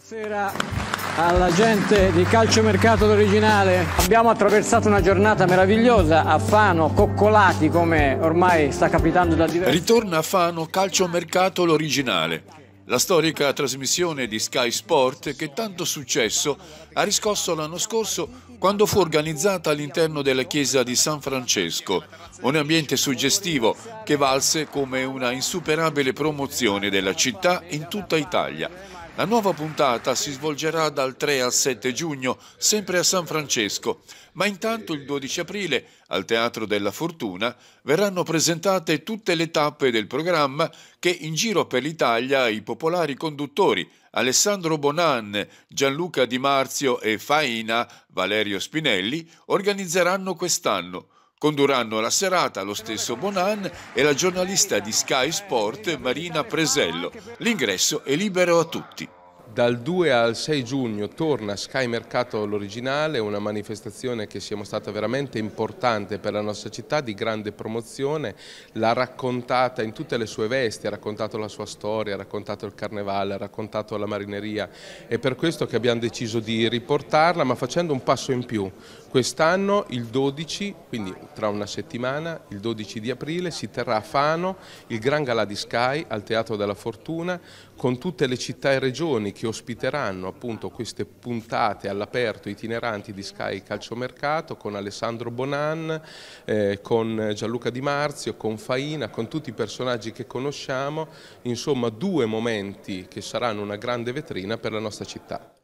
Buonasera alla gente di Calciomercato d'Originale. Abbiamo attraversato una giornata meravigliosa a Fano, coccolati come ormai sta capitando da diversi... Ritorna a Fano Calciomercato l'Originale, la storica trasmissione di Sky Sport che tanto successo ha riscosso l'anno scorso quando fu organizzata all'interno della chiesa di San Francesco, un ambiente suggestivo che valse come una insuperabile promozione della città in tutta Italia la nuova puntata si svolgerà dal 3 al 7 giugno, sempre a San Francesco, ma intanto il 12 aprile, al Teatro della Fortuna, verranno presentate tutte le tappe del programma che in giro per l'Italia i popolari conduttori Alessandro Bonan, Gianluca Di Marzio e Faina Valerio Spinelli organizzeranno quest'anno Condurranno la serata lo stesso Bonan e la giornalista di Sky Sport Marina Presello. L'ingresso è libero a tutti. Dal 2 al 6 giugno torna Sky Mercato l'originale, una manifestazione che siamo stata veramente importante per la nostra città, di grande promozione, l'ha raccontata in tutte le sue vesti, ha raccontato la sua storia, ha raccontato il carnevale, ha raccontato la marineria, è per questo che abbiamo deciso di riportarla ma facendo un passo in più. Quest'anno il 12, quindi tra una settimana, il 12 di aprile si terrà a Fano il Gran Galà di Sky al Teatro della Fortuna con tutte le città e regioni che ospiteranno appunto queste puntate all'aperto itineranti di Sky Calciomercato con Alessandro Bonan, eh, con Gianluca Di Marzio, con Faina, con tutti i personaggi che conosciamo, insomma due momenti che saranno una grande vetrina per la nostra città.